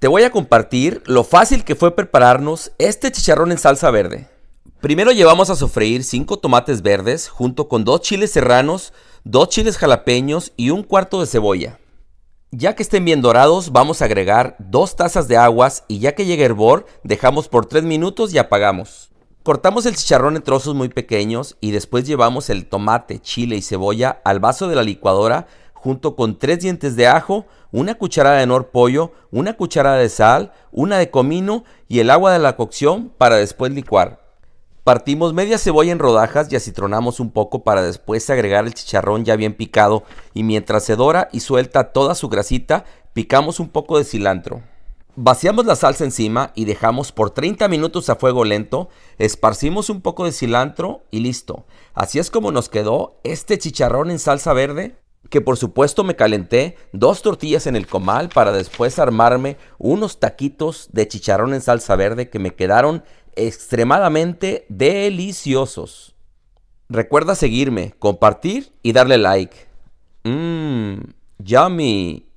Te voy a compartir lo fácil que fue prepararnos este chicharrón en salsa verde. Primero llevamos a sofreír 5 tomates verdes junto con 2 chiles serranos, 2 chiles jalapeños y un cuarto de cebolla. Ya que estén bien dorados, vamos a agregar 2 tazas de aguas y ya que llegue hervor, dejamos por 3 minutos y apagamos. Cortamos el chicharrón en trozos muy pequeños y después llevamos el tomate, chile y cebolla al vaso de la licuadora junto con tres dientes de ajo, una cucharada de nor pollo, una cucharada de sal, una de comino y el agua de la cocción para después licuar. Partimos media cebolla en rodajas y acitronamos un poco para después agregar el chicharrón ya bien picado y mientras se dora y suelta toda su grasita, picamos un poco de cilantro. Vaciamos la salsa encima y dejamos por 30 minutos a fuego lento, esparcimos un poco de cilantro y listo. Así es como nos quedó este chicharrón en salsa verde que por supuesto me calenté dos tortillas en el comal para después armarme unos taquitos de chicharrón en salsa verde que me quedaron extremadamente deliciosos. Recuerda seguirme, compartir y darle like. Mmm, yummy.